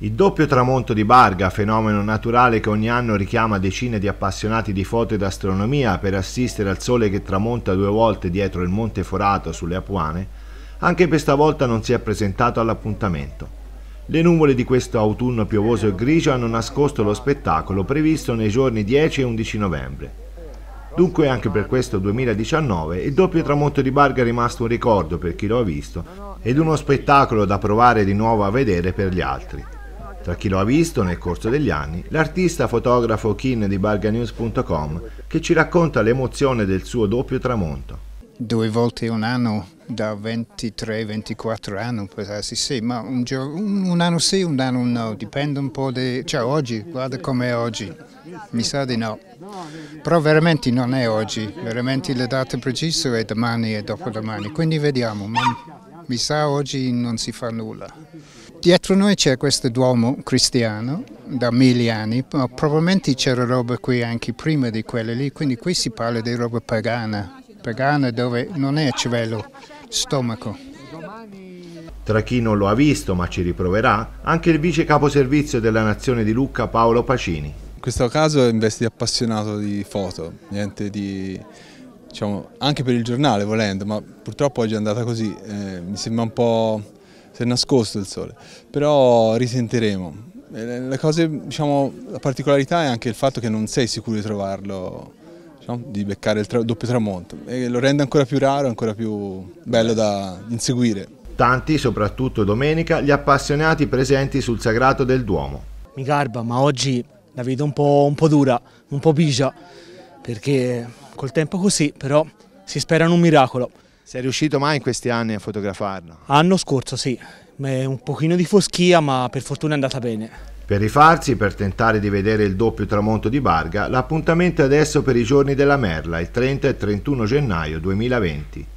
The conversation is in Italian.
Il doppio tramonto di Barga, fenomeno naturale che ogni anno richiama decine di appassionati di foto ed astronomia per assistere al sole che tramonta due volte dietro il Monte Forato sulle Apuane, anche questa volta non si è presentato all'appuntamento. Le nuvole di questo autunno piovoso e grigio hanno nascosto lo spettacolo previsto nei giorni 10 e 11 novembre. Dunque anche per questo 2019 il doppio tramonto di Barga è rimasto un ricordo per chi lo ha visto ed uno spettacolo da provare di nuovo a vedere per gli altri. Tra chi lo ha visto nel corso degli anni, l'artista fotografo Kin di barganews.com che ci racconta l'emozione del suo doppio tramonto. Due volte un anno, da 23-24 anni, quasi sì, ma un, giorno, un, anno sì, un anno no, dipende un po' di... cioè oggi, guarda com'è oggi, mi sa di no. Però veramente non è oggi, veramente le date precise è domani e dopodomani, quindi vediamo. Ma... Mi sa oggi non si fa nulla. Dietro noi c'è questo duomo cristiano da mille anni, ma probabilmente c'era roba qui anche prima di quelle lì, quindi qui si parla di roba pagana, pagana dove non è cervello, stomaco. Tra chi non lo ha visto, ma ci riproverà, anche il vice caposervizio della Nazione di Lucca Paolo Pacini. In questo caso investi appassionato di foto, niente di diciamo, anche per il giornale volendo, ma purtroppo oggi è andata così, eh, mi sembra un po' si è nascosto il sole, però risentiremo. Eh, cose, diciamo, la particolarità è anche il fatto che non sei sicuro di trovarlo, diciamo, di beccare il tra doppio tramonto e lo rende ancora più raro, ancora più bello da inseguire. Tanti, soprattutto domenica, gli appassionati presenti sul sagrato del Duomo. Mi garba, ma oggi la vedo un po', un po dura, un po' pigia, perché Col tempo così, però si spera in un miracolo. Sei riuscito mai in questi anni a fotografarlo? L'anno scorso sì, un pochino di foschia ma per fortuna è andata bene. Per rifarsi, per tentare di vedere il doppio tramonto di Barga, l'appuntamento è adesso per i giorni della Merla, il 30 e 31 gennaio 2020.